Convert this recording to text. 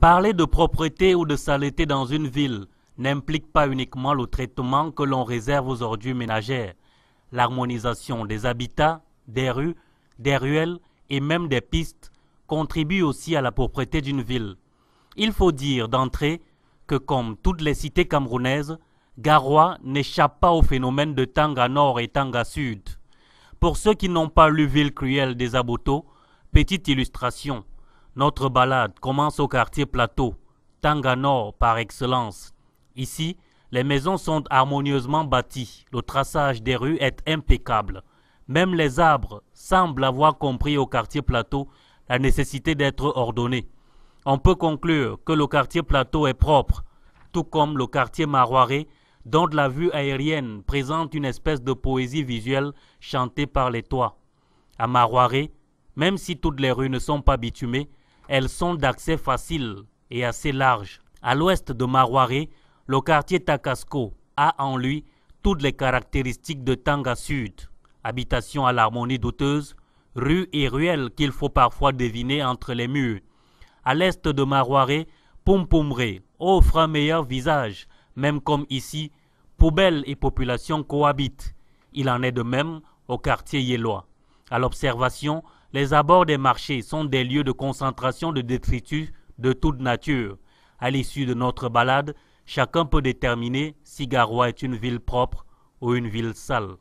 Parler de propreté ou de saleté dans une ville n'implique pas uniquement le traitement que l'on réserve aux ordures ménagères. L'harmonisation des habitats, des rues, des ruelles et même des pistes contribue aussi à la propreté d'une ville. Il faut dire d'entrée que comme toutes les cités camerounaises, Garoua n'échappe pas au phénomène de Tanga Nord et Tanga Sud. Pour ceux qui n'ont pas lu Ville cruelle des Aboto, petite illustration. Notre balade commence au quartier Plateau, Tanganor par excellence. Ici, les maisons sont harmonieusement bâties, le traçage des rues est impeccable. Même les arbres semblent avoir compris au quartier Plateau la nécessité d'être ordonnés. On peut conclure que le quartier Plateau est propre, tout comme le quartier Maroiré, dont la vue aérienne présente une espèce de poésie visuelle chantée par les toits. À Maroiré, même si toutes les rues ne sont pas bitumées, elles sont d'accès facile et assez large. À l'ouest de Maroire, le quartier Tacasco a en lui toutes les caractéristiques de Tanga Sud. Habitation à l'harmonie douteuse, rues et ruelles qu'il faut parfois deviner entre les murs. À l'est de Maroiré, Pompomré offre un meilleur visage, même comme ici, poubelles et population cohabitent. Il en est de même au quartier Yélois à l'observation, les abords des marchés sont des lieux de concentration de détritus de toute nature. À l'issue de notre balade, chacun peut déterminer si Garoua est une ville propre ou une ville sale.